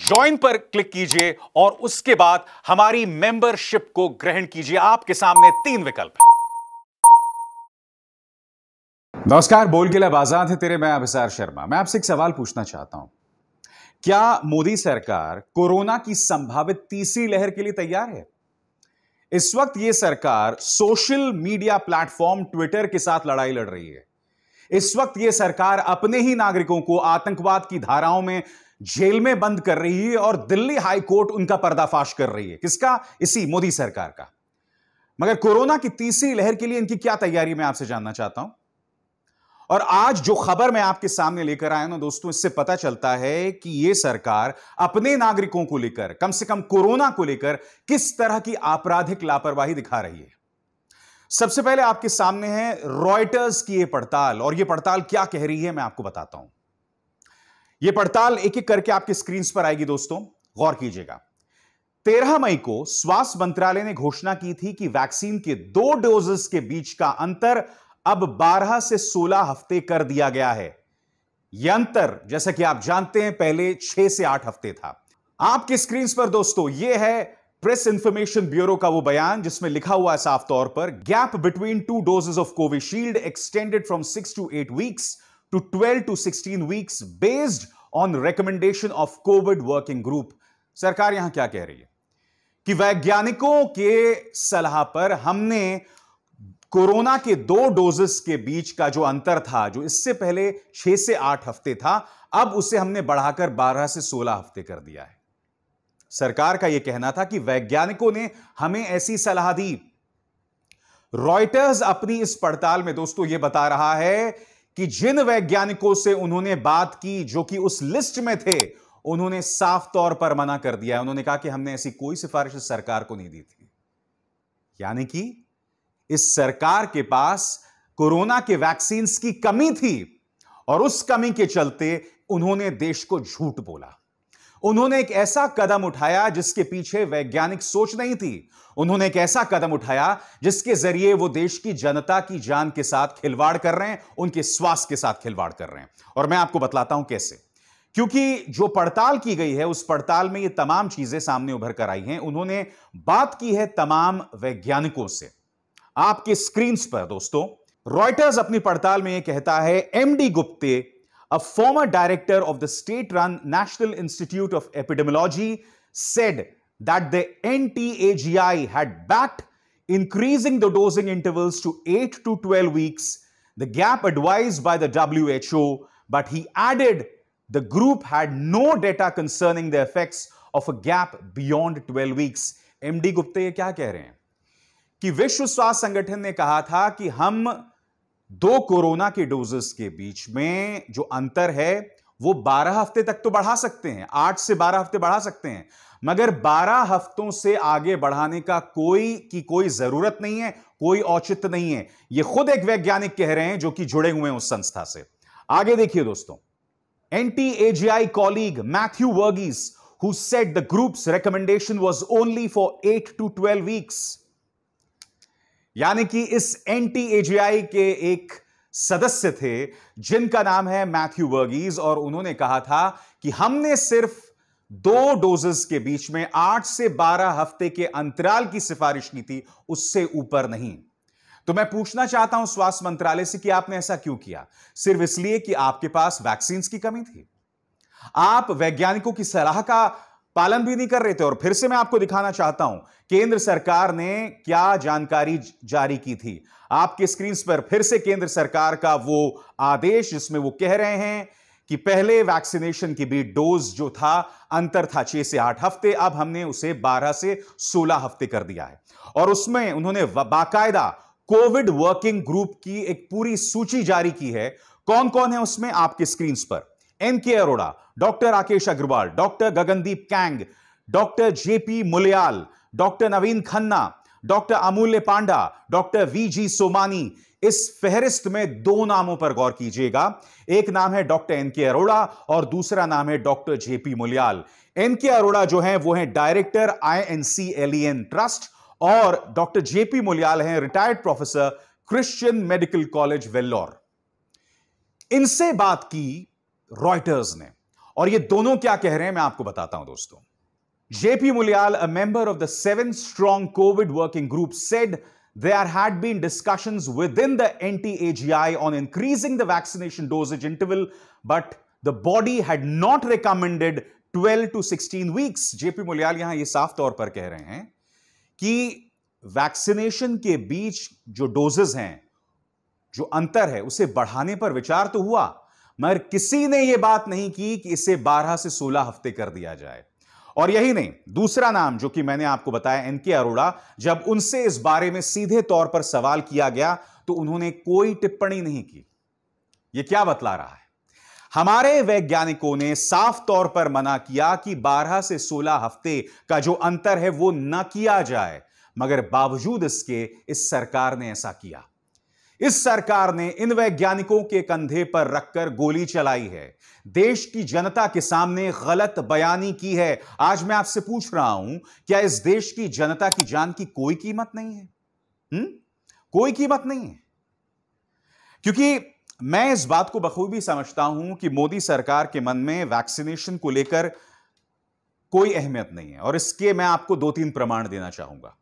Join पर click कीजिए और उसके बाद हमारी मेंबरशिप को ग्रहण कीजिए आपके सामने तीन विकल्प हैं नमस्कार बोल के लिए आजाद है तेरे मैं अभिसार शर्मा मैं आपसे एक सवाल पूछना चाहता हूं क्या मोदी सरकार कोरोना की संभावित तीसरी लहर के लिए तैयार है इस वक्त यह सरकार सोशल मीडिया प्लेटफॉर्म ट्विटर के साथ लड़ाई लड़ रही है इस वक्त यह सरकार अपने ही नागरिकों को आतंकवाद की धाराओं में जेल में बंद कर रही है और दिल्ली हाई कोर्ट उनका पर्दाफाश कर रही है किसका इसी मोदी सरकार का मगर कोरोना की तीसरी लहर के लिए इनकी क्या तैयारी मैं आपसे जानना चाहता हूं और आज जो खबर मैं आपके सामने लेकर आया ना दोस्तों इससे पता चलता है कि यह सरकार अपने नागरिकों को लेकर कम से कम कोरोना को लेकर किस तरह की आपराधिक लापरवाही दिखा रही है सबसे पहले आपके सामने है रॉयटर्स की यह पड़ताल और यह पड़ताल क्या कह रही है मैं आपको बताता हूं यह पड़ताल एक एक करके आपके स्क्रीन पर आएगी दोस्तों गौर कीजिएगा तेरह मई को स्वास्थ्य मंत्रालय ने घोषणा की थी कि वैक्सीन के दो डोजेस के बीच का अंतर अब 12 से 16 हफ्ते कर दिया गया है यह अंतर जैसा कि आप जानते हैं पहले 6 से 8 हफ्ते था आपकी स्क्रीन पर दोस्तों यह है प्रेस इंफॉर्मेशन ब्यूरो का वो बयान जिसमें लिखा हुआ है साफ तौर पर gap between two doses of Covishield extended from six to eight weeks to 12 to 16 weeks based on recommendation of Covid working group सरकार यहां क्या कह रही है कि वैज्ञानिकों के सलाह पर हमने कोरोना के दो डोजेस के बीच का जो अंतर था जो इससे पहले छह से आठ हफ्ते था अब उसे हमने बढ़ाकर बारह से सोलह हफ्ते कर दिया है सरकार का यह कहना था कि वैज्ञानिकों ने हमें ऐसी सलाह दी रॉयटर्स अपनी इस पड़ताल में दोस्तों यह बता रहा है कि जिन वैज्ञानिकों से उन्होंने बात की जो कि उस लिस्ट में थे उन्होंने साफ तौर पर मना कर दिया उन्होंने कहा कि हमने ऐसी कोई सिफारिश सरकार को नहीं दी थी यानी कि इस सरकार के पास कोरोना के वैक्सीन की कमी थी और उस कमी के चलते उन्होंने देश को झूठ बोला उन्होंने एक ऐसा कदम उठाया जिसके पीछे वैज्ञानिक सोच नहीं थी उन्होंने एक ऐसा कदम उठाया जिसके जरिए वो देश की जनता की जान के साथ खिलवाड़ कर रहे हैं उनके स्वास्थ्य के साथ खिलवाड़ कर रहे हैं और मैं आपको बतलाता हूं कैसे क्योंकि जो पड़ताल की गई है उस पड़ताल में ये तमाम चीजें सामने उभर कर आई हैं उन्होंने बात की है तमाम वैज्ञानिकों से आपके स्क्रीन पर दोस्तों रॉयटर्स अपनी पड़ताल में यह कहता है MD Gupte a former director of the state-run National Institute of Epidemiology, said that the NTAGI had backed increasing the dosing intervals to 8 to 12 weeks, the gap advised by the WHO, but he added the group had no data concerning the effects of a gap beyond 12 weeks. MD Gupta, ये क्या कह रहे हैं कि विश्व स्वास्थ्य संगठन said that we दो कोरोना के डोजेस के बीच में जो अंतर है वो 12 हफ्ते तक तो बढ़ा सकते हैं 8 से 12 हफ्ते बढ़ा सकते हैं मगर 12 हफ्तों से आगे बढ़ाने का कोई की कोई जरूरत नहीं है कोई औचित्य नहीं है ये खुद एक वैज्ञानिक कह रहे हैं जो कि जुड़े हुए हैं उस संस्था से आगे देखिए दोस्तों AGI colleague Mathew Varghese who said the groups recommendation was only for eight to twelve weeks यानी कि इस एंटी एजीआई के एक सदस्य थे जिनका नाम है मैथ्यू वर्गीज और उन्होंने कहा था कि हमने सिर्फ दो डोजेस के बीच में आठ से बारह हफ्ते के अंतराल की सिफारिश की थी उससे ऊपर नहीं तो मैं पूछना चाहता हूं स्वास्थ्य मंत्रालय से कि आपने ऐसा क्यों किया सिर्फ इसलिए कि आपके पास वैक्सीन की कमी थी आप वैज्ञानिकों की सलाह का पालन भी नहीं कर रहे थे और फिर से मैं आपको दिखाना चाहता हूं केंद्र सरकार ने क्या जानकारी जारी की थी आपके स्क्रीन पर फिर से केंद्र सरकार का वो आदेश जिसमें वो कह रहे हैं कि पहले वैक्सीनेशन की भी डोज जो था अंतर था छह से आठ हफ्ते अब हमने उसे बारह से सोलह हफ्ते कर दिया है और उसमें उन्होंने बाकायदा कोविड वर्किंग ग्रुप की एक पूरी सूची जारी की है कौन कौन है उसमें आपके स्क्रीन पर N K Arora doctor Rakesh Agarwal doctor Gagandeep Kang doctor JP Muliyil doctor Naveen Khanna doctor Amulya Panda doctor V G Somani इस फेहरिस्त में दो नामों पर गौर कीजिएगा एक नाम है डॉक्टर एन के अरोड़ा और दूसरा नाम है doctor JP मुलियाल N K Arora जो है वो है director INCLEN trust और डॉक्टर जेपी मुलियाल हैं retired professor Christian medical college Vellore इनसे बात की रॉयटर्स ने और ये दोनों क्या कह रहे हैं मैं आपको बताता हूं दोस्तों JP Muliyil a member of the seven strong Covid working group said they are had been discussion within the N T A G I on increasing the vaccination doses interval but the body had not recommended twelve to sixteen weeks JP Muliyil यहां ये साफ तौर पर कह रहे हैं कि vaccination के बीच जो डोजेज हैं जो अंतर है उसे बढ़ाने पर विचार तो हुआ मगर किसी ने यह बात नहीं की कि इसे 12 से 16 हफ्ते कर दिया जाए और यही नहीं दूसरा नाम जो कि मैंने आपको बताया एनके अरोड़ा जब उनसे इस बारे में सीधे तौर पर सवाल किया गया तो उन्होंने कोई टिप्पणी नहीं की यह क्या बतला रहा है हमारे वैज्ञानिकों ने साफ तौर पर मना किया कि 12 से 16 हफ्ते का जो अंतर है वो न किया जाए मगर बावजूद इसके इस सरकार ने ऐसा किया इस सरकार ने इन वैज्ञानिकों के कंधे पर रखकर गोली चलाई है देश की जनता के सामने गलत बयानी की है आज मैं आपसे पूछ रहा हूं क्या इस देश की जनता की जान की कोई कीमत नहीं है हुँ? हम्म? कोई कीमत नहीं है क्योंकि मैं इस बात को बखूबी समझता हूं कि मोदी सरकार के मन में वैक्सीनेशन को लेकर कोई अहमियत नहीं है और इसके मैं आपको दो तीन प्रमाण देना चाहूंगा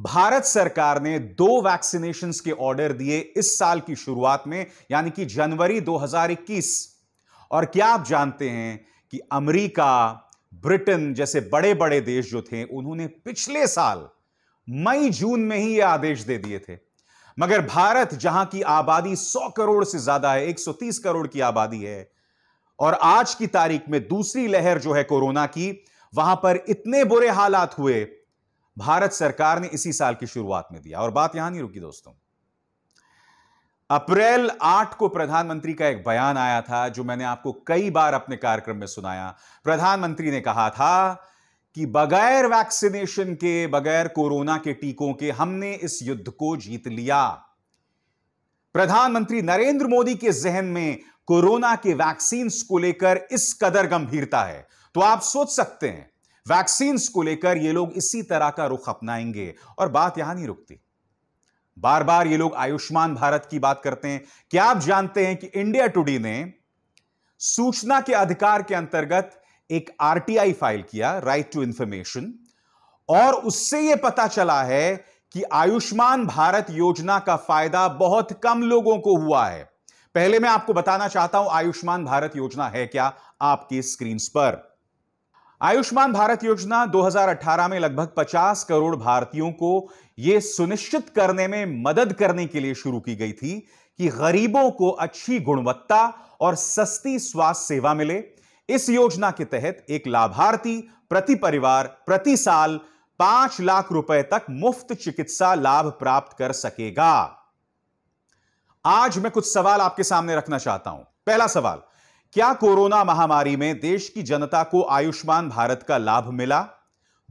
भारत सरकार ने दो वैक्सीनेशन के ऑर्डर दिए इस साल की शुरुआत में यानी कि जनवरी 2021 और क्या आप जानते हैं कि अमेरिका ब्रिटेन जैसे बड़े बड़े देश जो थे उन्होंने पिछले साल मई जून में ही यह आदेश दे दिए थे मगर भारत जहां की आबादी 100 करोड़ से ज्यादा है 130 करोड़ की आबादी है और आज की तारीख में दूसरी लहर जो है कोरोना की वहां पर इतने बुरे हालात हुए भारत सरकार ने इसी साल की शुरुआत में दिया और बात यहां नहीं रुकी दोस्तों अप्रैल 8 को प्रधानमंत्री का एक बयान आया था जो मैंने आपको कई बार अपने कार्यक्रम में सुनाया प्रधानमंत्री ने कहा था कि बगैर वैक्सीनेशन के बगैर कोरोना के टीकों के हमने इस युद्ध को जीत लिया प्रधानमंत्री नरेंद्र मोदी के जहन में कोरोना के वैक्सीन को लेकर इस कदर गंभीरता है तो आप सोच सकते हैं वैक्सीन को लेकर ये लोग इसी तरह का रुख अपनाएंगे और बात यहां नहीं रुकती बार बार ये लोग आयुष्मान भारत की बात करते हैं क्या आप जानते हैं कि इंडिया टुडे ने सूचना के अधिकार के अंतर्गत एक आरटीआई फाइल किया राइट टू इंफॉर्मेशन और उससे यह पता चला है कि आयुष्मान भारत योजना का फायदा बहुत कम लोगों को हुआ है पहले मैं आपको बताना चाहता हूं आयुष्मान भारत योजना है क्या आपके स्क्रीन पर आयुष्मान भारत योजना 2018 में लगभग 50 करोड़ भारतीयों को यह सुनिश्चित करने में मदद करने के लिए शुरू की गई थी कि गरीबों को अच्छी गुणवत्ता और सस्ती स्वास्थ्य सेवा मिले इस योजना के तहत एक लाभार्थी प्रति परिवार प्रति साल पांच लाख रुपए तक मुफ्त चिकित्सा लाभ प्राप्त कर सकेगा आज मैं कुछ सवाल आपके सामने रखना चाहता हूं पहला सवाल क्या कोरोना महामारी में देश की जनता को आयुष्मान भारत का लाभ मिला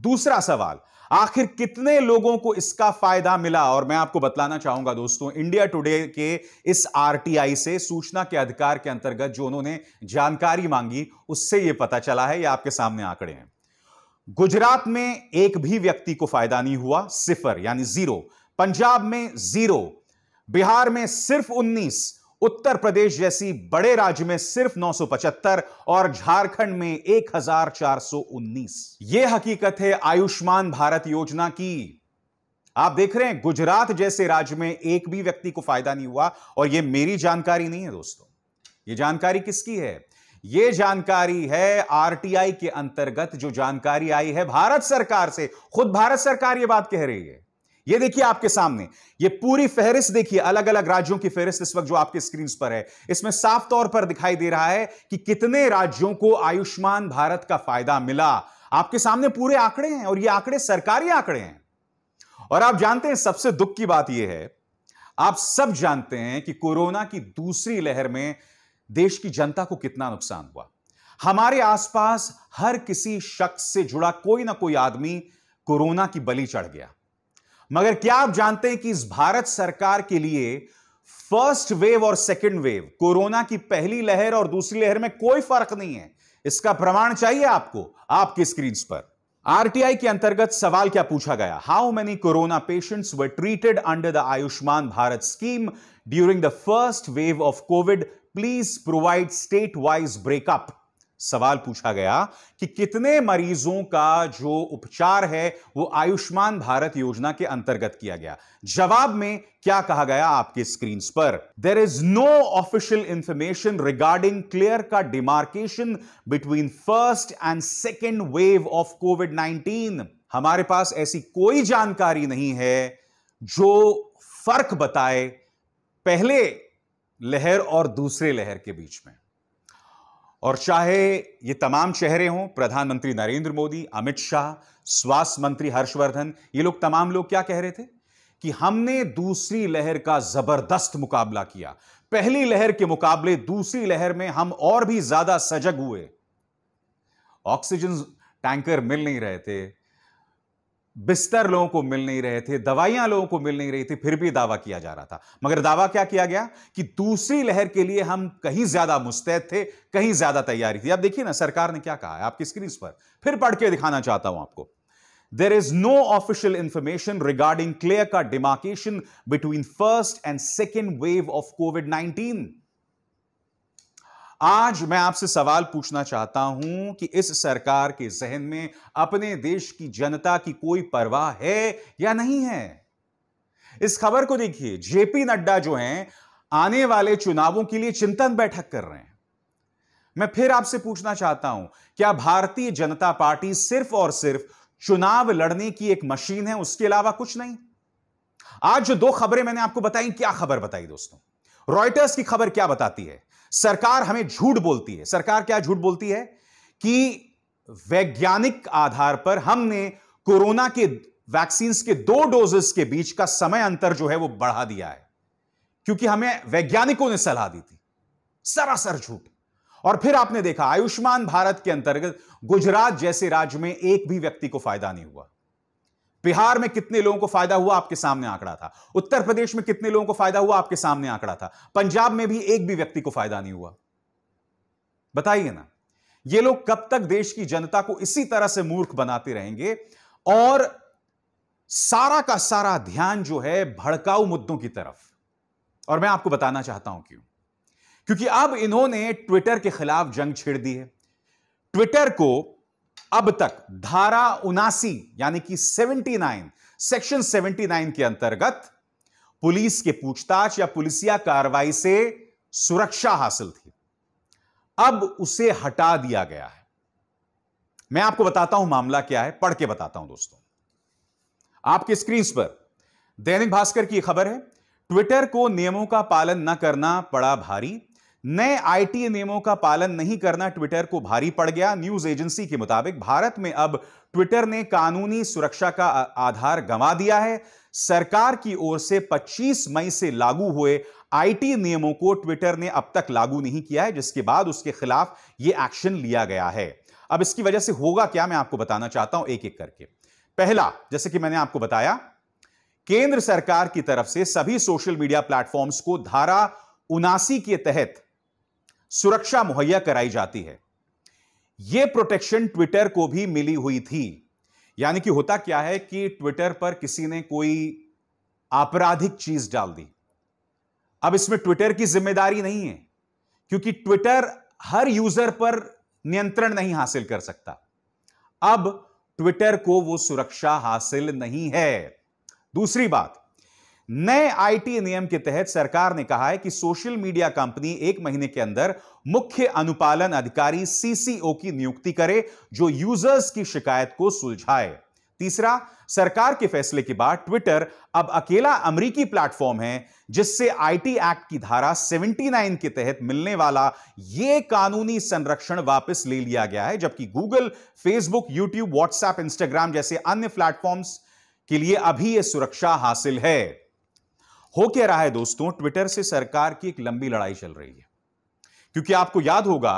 दूसरा सवाल आखिर कितने लोगों को इसका फायदा मिला और मैं आपको बतलाना चाहूंगा दोस्तों इंडिया टुडे के इस आरटीआई से सूचना के अधिकार के अंतर्गत जो उन्होंने जानकारी मांगी उससे यह पता चला है ये आपके सामने आंकड़े हैं गुजरात में एक भी व्यक्ति को फायदा नहीं हुआ सिफर यानी जीरो पंजाब में जीरो बिहार में सिर्फ उन्नीस उत्तर प्रदेश जैसी बड़े राज्य में सिर्फ 975 और झारखंड में 1419 यह हकीकत है आयुष्मान भारत योजना की आप देख रहे हैं गुजरात जैसे राज्य में एक भी व्यक्ति को फायदा नहीं हुआ और यह मेरी जानकारी नहीं है दोस्तों यह जानकारी किसकी है यह जानकारी है आरटीआई के अंतर्गत जो जानकारी आई है भारत सरकार से खुद भारत सरकार यह बात कह रही है ये देखिए आपके सामने ये पूरी फहरिस्त देखिए अलग अलग राज्यों की फहरिस्त इस वक्त जो आपके स्क्रीन पर है इसमें साफ तौर पर दिखाई दे रहा है कि कितने राज्यों को आयुष्मान भारत का फायदा मिला आपके सामने पूरे आंकड़े हैं और ये आंकड़े सरकारी आंकड़े हैं और आप जानते हैं सबसे दुख की बात यह है आप सब जानते हैं कि कोरोना की दूसरी लहर में देश की जनता को कितना नुकसान हुआ हमारे आसपास हर किसी शख्स से जुड़ा कोई ना कोई आदमी कोरोना की बलि चढ़ गया मगर क्या आप जानते हैं कि इस भारत सरकार के लिए फर्स्ट वेव और सेकेंड वेव कोरोना की पहली लहर और दूसरी लहर में कोई फर्क नहीं है इसका प्रमाण चाहिए आपको आपकी स्क्रीन पर आरटीआई के अंतर्गत सवाल क्या पूछा गया how many corona patients were treated under the Ayushman Bharat scheme during the first wave of Covid please provide state wise breakup सवाल पूछा गया कि कितने मरीजों का जो उपचार है वो आयुष्मान भारत योजना के अंतर्गत किया गया जवाब में क्या कहा गया आपके स्क्रीन पर there is no official information regarding clear cut demarcation between first and second wave of Covid 19 हमारे पास ऐसी कोई जानकारी नहीं है जो फर्क बताए पहले लहर और दूसरे लहर के बीच में और चाहे ये तमाम चेहरे हों प्रधानमंत्री नरेंद्र मोदी अमित शाह स्वास्थ्य मंत्री हर्षवर्धन ये लोग तमाम लोग क्या कह रहे थे कि हमने दूसरी लहर का जबरदस्त मुकाबला किया पहली लहर के मुकाबले दूसरी लहर में हम और भी ज्यादा सजग हुए ऑक्सीजन टैंकर मिल नहीं रहे थे बिस्तर लोगों को मिल नहीं रहे थे दवाइयां लोगों को मिल नहीं रही थी फिर भी दावा किया जा रहा था मगर दावा क्या किया गया कि दूसरी लहर के लिए हम कहीं ज्यादा मुस्तैद थे कहीं ज्यादा तैयारी थी अब देखिए ना सरकार ने क्या कहा है आपकी स्क्रीन पर फिर पढ़ के दिखाना चाहता हूं आपको there is no official information regarding clear cut demarcation between first and second wave of Covid nineteen आज मैं आपसे सवाल पूछना चाहता हूं कि इस सरकार के जहन में अपने देश की जनता की कोई परवाह है या नहीं है इस खबर को देखिए जेपी नड्डा जो हैं आने वाले चुनावों के लिए चिंतन बैठक कर रहे हैं मैं फिर आपसे पूछना चाहता हूं क्या भारतीय जनता पार्टी सिर्फ और सिर्फ चुनाव लड़ने की एक मशीन है उसके अलावा कुछ नहीं आज जो दो खबरें मैंने आपको बताई क्या खबर बताई दोस्तों रॉयटर्स की खबर क्या बताती है सरकार हमें झूठ बोलती है सरकार क्या झूठ बोलती है कि वैज्ञानिक आधार पर हमने कोरोना के वैक्सीन के दो डोजेस के बीच का समय अंतर जो है वो बढ़ा दिया है क्योंकि हमें वैज्ञानिकों ने सलाह दी थी सरासर झूठ और फिर आपने देखा आयुष्मान भारत के अंतर्गत गुजरात जैसे राज्य में एक भी व्यक्ति को फायदा नहीं हुआ बिहार में कितने लोगों को फायदा हुआ आपके सामने आंकड़ा था उत्तर प्रदेश में कितने लोगों को फायदा हुआ आपके सामने आंकड़ा था पंजाब में भी एक भी व्यक्ति को फायदा नहीं हुआ बताइए ना ये लोग कब तक देश की जनता को इसी तरह से मूर्ख बनाते रहेंगे और सारा का सारा ध्यान जो है भड़काऊ मुद्दों की तरफ और मैं आपको बताना चाहता हूं क्यों क्योंकि अब इन्होंने ट्विटर के खिलाफ जंग छेड़ दी है ट्विटर को अब तक धारा उनासी यानी कि 79 सेक्शन 79 के अंतर्गत पुलिस के पूछताछ या पुलिसिया कार्रवाई से सुरक्षा हासिल थी अब उसे हटा दिया गया है मैं आपको बताता हूं मामला क्या है पढ़ के बताता हूं दोस्तों आपके स्क्रीन पर दैनिक भास्कर की खबर है ट्विटर को नियमों का पालन न करना पड़ा भारी नए आईटी नियमों का पालन नहीं करना ट्विटर को भारी पड़ गया न्यूज एजेंसी के मुताबिक भारत में अब ट्विटर ने कानूनी सुरक्षा का आधार गंवा दिया है सरकार की ओर से 25 मई से लागू हुए आईटी नियमों को ट्विटर ने अब तक लागू नहीं किया है जिसके बाद उसके खिलाफ ये एक्शन लिया गया है अब इसकी वजह से होगा क्या मैं आपको बताना चाहता हूं एक एक करके पहला जैसे कि मैंने आपको बताया केंद्र सरकार की तरफ से सभी सोशल मीडिया प्लेटफॉर्म्स को धारा उनासी के तहत सुरक्षा मुहैया कराई जाती है यह प्रोटेक्शन ट्विटर को भी मिली हुई थी यानी कि होता क्या है कि ट्विटर पर किसी ने कोई आपराधिक चीज डाल दी अब इसमें ट्विटर की जिम्मेदारी नहीं है क्योंकि ट्विटर हर यूजर पर नियंत्रण नहीं हासिल कर सकता अब ट्विटर को वो सुरक्षा हासिल नहीं है दूसरी बात नए आईटी नियम के तहत सरकार ने कहा है कि सोशल मीडिया कंपनी एक महीने के अंदर मुख्य अनुपालन अधिकारी सीसीओ की नियुक्ति करे जो यूजर्स की शिकायत को सुलझाए तीसरा सरकार के फैसले के बाद ट्विटर अब अकेला अमेरिकी प्लेटफॉर्म है जिससे आईटी एक्ट की धारा 79 के तहत मिलने वाला यह कानूनी संरक्षण वापस ले लिया गया है जबकि Google Facebook YouTube WhatsApp Instagram जैसे अन्य प्लेटफॉर्म्स के लिए अभी यह सुरक्षा हासिल है हो क्या रहा है दोस्तों ट्विटर से सरकार की एक लंबी लड़ाई चल रही है क्योंकि आपको याद होगा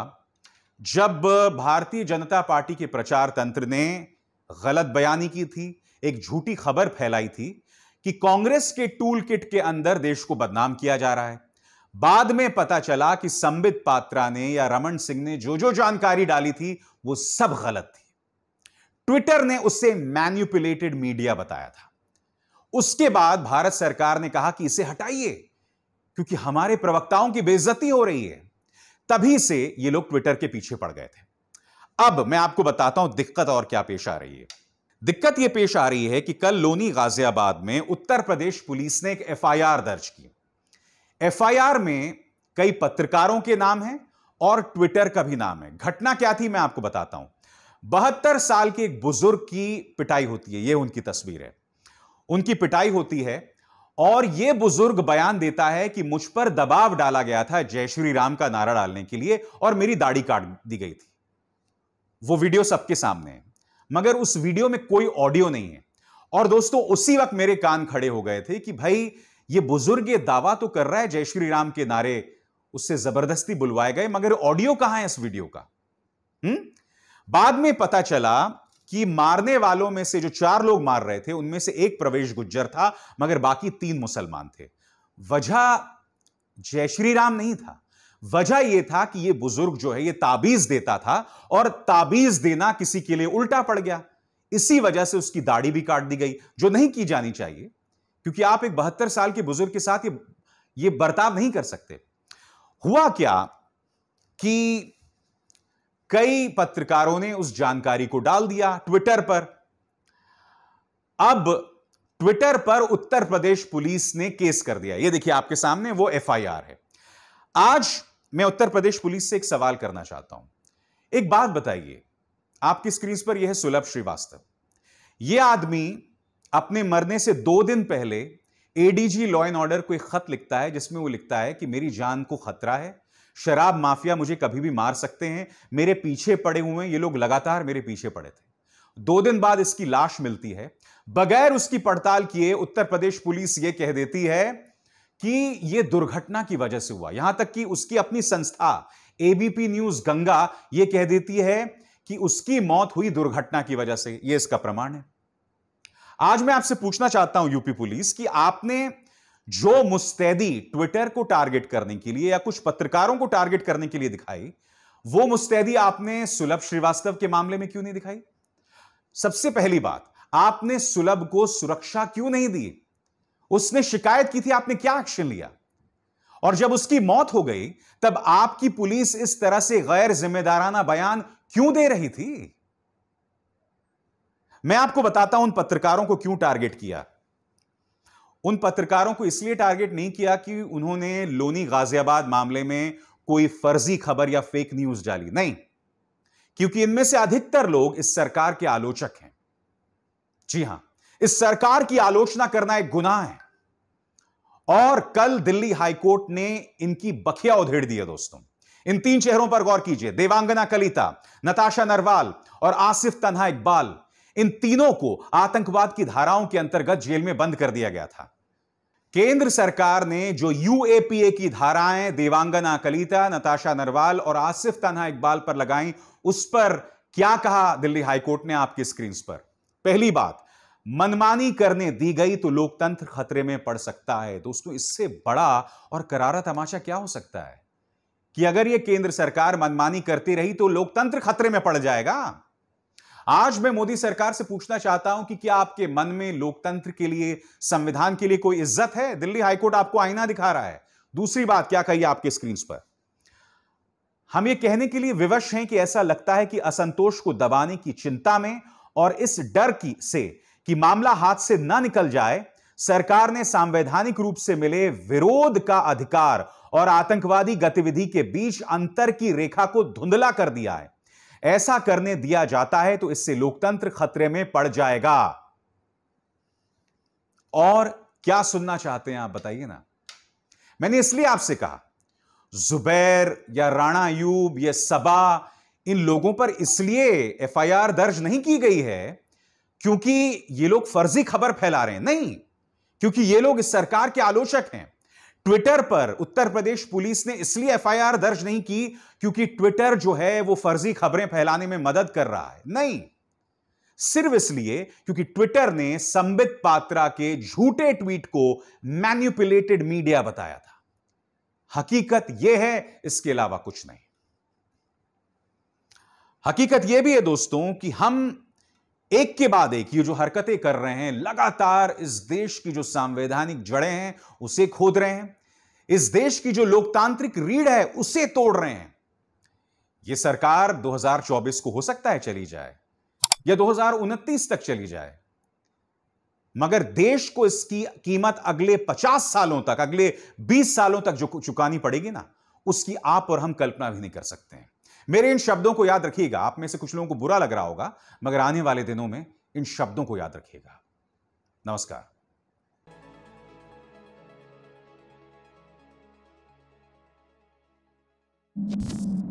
जब भारतीय जनता पार्टी के प्रचार तंत्र ने गलत बयानी की थी एक झूठी खबर फैलाई थी कि कांग्रेस के टूल किट के अंदर देश को बदनाम किया जा रहा है बाद में पता चला कि संबित पात्रा ने या रमन सिंह ने जो जो जानकारी डाली थी वो सब गलत थी ट्विटर ने उसे मैन्युपुलेटेड मीडिया बताया था उसके बाद भारत सरकार ने कहा कि इसे हटाइए क्योंकि हमारे प्रवक्ताओं की बेइज्जती हो रही है तभी से ये लोग ट्विटर के पीछे पड़ गए थे अब मैं आपको बताता हूं दिक्कत और क्या पेश आ रही है दिक्कत यह पेश आ रही है कि कल लोनी गाजियाबाद में उत्तर प्रदेश पुलिस ने एक एफआईआर दर्ज की एफआईआर में कई पत्रकारों के नाम हैं और ट्विटर का भी नाम है घटना क्या थी मैं आपको बताता हूं बहत्तर साल के एक बुजुर्ग की पिटाई होती है यह उनकी तस्वीर है उनकी पिटाई होती है और यह बुजुर्ग बयान देता है कि मुझ पर दबाव डाला गया था जय श्री राम का नारा डालने के लिए और मेरी दाढ़ी काट दी गई थी वो वीडियो सबके सामने है मगर उस वीडियो में कोई ऑडियो नहीं है और दोस्तों उसी वक्त मेरे कान खड़े हो गए थे कि भाई ये बुजुर्ग ये दावा तो कर रहा है जय श्री राम के नारे उससे जबरदस्ती बुलवाए गए मगर ऑडियो कहां है इस वीडियो का हुँ? हम्म? बाद में पता चला कि मारने वालों में से जो चार लोग मार रहे थे उनमें से एक प्रवेश गुज्जर था मगर बाकी तीन मुसलमान थे वजह जय श्री राम नहीं था वजह यह था कि यह बुजुर्ग जो है यह ताबीज देता था और ताबीज देना किसी के लिए उल्टा पड़ गया इसी वजह से उसकी दाढ़ी भी काट दी गई जो नहीं की जानी चाहिए क्योंकि आप एक बहत्तर साल के बुजुर्ग के साथ ये ये बर्ताव नहीं कर सकते हुआ क्या कि कई पत्रकारों ने उस जानकारी को डाल दिया ट्विटर पर अब ट्विटर पर उत्तर प्रदेश पुलिस ने केस कर दिया ये देखिए आपके सामने वो एफआईआर है आज मैं उत्तर प्रदेश पुलिस से एक सवाल करना चाहता हूं एक बात बताइए आपकी स्क्रीन पर यह है सुलभ श्रीवास्तव यह आदमी अपने मरने से दो दिन पहले एडीजी लॉ एंड ऑर्डर को एक खत लिखता है जिसमें वो लिखता है कि मेरी जान को खतरा है शराब माफिया मुझे कभी भी मार सकते हैं मेरे पीछे पड़े हुए ये लोग लगातार मेरे पीछे पड़े थे दो दिन बाद इसकी लाश मिलती है बगैर उसकी पड़ताल किए उत्तर प्रदेश पुलिस ये कह देती है कि यह दुर्घटना की वजह से हुआ यहां तक कि उसकी अपनी संस्था एबीपी न्यूज गंगा यह कह देती है कि उसकी मौत हुई दुर्घटना की वजह से यह इसका प्रमाण है आज मैं आपसे पूछना चाहता हूं यूपी पुलिस कि आपने जो मुस्तैदी ट्विटर को टारगेट करने के लिए या कुछ पत्रकारों को टारगेट करने के लिए दिखाई वो मुस्तैदी आपने सुलभ श्रीवास्तव के मामले में क्यों नहीं दिखाई सबसे पहली बात आपने सुलभ को सुरक्षा क्यों नहीं दी उसने शिकायत की थी आपने क्या एक्शन लिया और जब उसकी मौत हो गई तब आपकी पुलिस इस तरह से गैर जिम्मेदाराना बयान क्यों दे रही थी मैं आपको बताता हूं उन पत्रकारों को क्यों टारगेट किया उन पत्रकारों को इसलिए टारगेट नहीं किया कि उन्होंने लोनी गाजियाबाद मामले में कोई फर्जी खबर या फेक न्यूज डाली नहीं क्योंकि इनमें से अधिकतर लोग इस सरकार के आलोचक हैं जी हां इस सरकार की आलोचना करना एक गुनाह है और कल दिल्ली हाईकोर्ट ने इनकी बखिया उधेड़ दी है दोस्तों इन तीन चेहरों पर गौर कीजिए देवांगना कलिता नताशा नरवाल और आसिफ तन्हा इकबाल इन तीनों को आतंकवाद की धाराओं के अंतर्गत जेल में बंद कर दिया गया था केंद्र सरकार ने जो यूएपीए की धाराएं देवांगना कलिता नताशा नरवाल और आसिफ तन्हा इकबाल पर लगाई उस पर क्या कहा दिल्ली हाईकोर्ट ने आपकी स्क्रीन पर पहली बात मनमानी करने दी गई तो लोकतंत्र खतरे में पड़ सकता है दोस्तों इससे बड़ा और करारा तमाशा क्या हो सकता है कि अगर यह केंद्र सरकार मनमानी करती रही तो लोकतंत्र खतरे में पड़ जाएगा आज मैं मोदी सरकार से पूछना चाहता हूं कि क्या आपके मन में लोकतंत्र के लिए संविधान के लिए कोई इज्जत है दिल्ली हाईकोर्ट आपको आईना दिखा रहा है दूसरी बात क्या कही आपके स्क्रीन पर हम ये कहने के लिए विवश हैं कि ऐसा लगता है कि असंतोष को दबाने की चिंता में और इस डर की से कि मामला हाथ से ना निकल जाए सरकार ने संवैधानिक रूप से मिले विरोध का अधिकार और आतंकवादी गतिविधि के बीच अंतर की रेखा को धुंधला कर दिया है ऐसा करने दिया जाता है तो इससे लोकतंत्र खतरे में पड़ जाएगा और क्या सुनना चाहते हैं आप बताइए ना मैंने इसलिए आपसे कहा जुबैर या राणा यूब या सबा इन लोगों पर इसलिए एफआईआर दर्ज नहीं की गई है क्योंकि ये लोग फर्जी खबर फैला रहे हैं नहीं क्योंकि ये लोग इस सरकार के आलोचक हैं ट्विटर पर उत्तर प्रदेश पुलिस ने इसलिए एफआईआर दर्ज नहीं की क्योंकि ट्विटर जो है वो फर्जी खबरें फैलाने में मदद कर रहा है नहीं सिर्फ इसलिए क्योंकि ट्विटर ने संबित पात्रा के झूठे ट्वीट को मैन्युपुलेटेड मीडिया बताया था हकीकत यह है इसके अलावा कुछ नहीं हकीकत यह भी है दोस्तों कि हम एक के बाद एक ये जो हरकतें कर रहे हैं लगातार इस देश की जो संवैधानिक जड़ें हैं उसे खोद रहे हैं इस देश की जो लोकतांत्रिक रीढ़ है उसे तोड़ रहे हैं यह सरकार 2024 को हो सकता है चली जाए या दो तक चली जाए मगर देश को इसकी कीमत अगले 50 सालों तक अगले 20 सालों तक जो चुकानी पड़ेगी ना उसकी आप और हम कल्पना भी नहीं कर सकते हैं मेरे इन शब्दों को याद रखिएगा आप में से कुछ लोगों को बुरा लग रहा होगा मगर आने वाले दिनों में इन शब्दों को याद रखिएगा नमस्कार you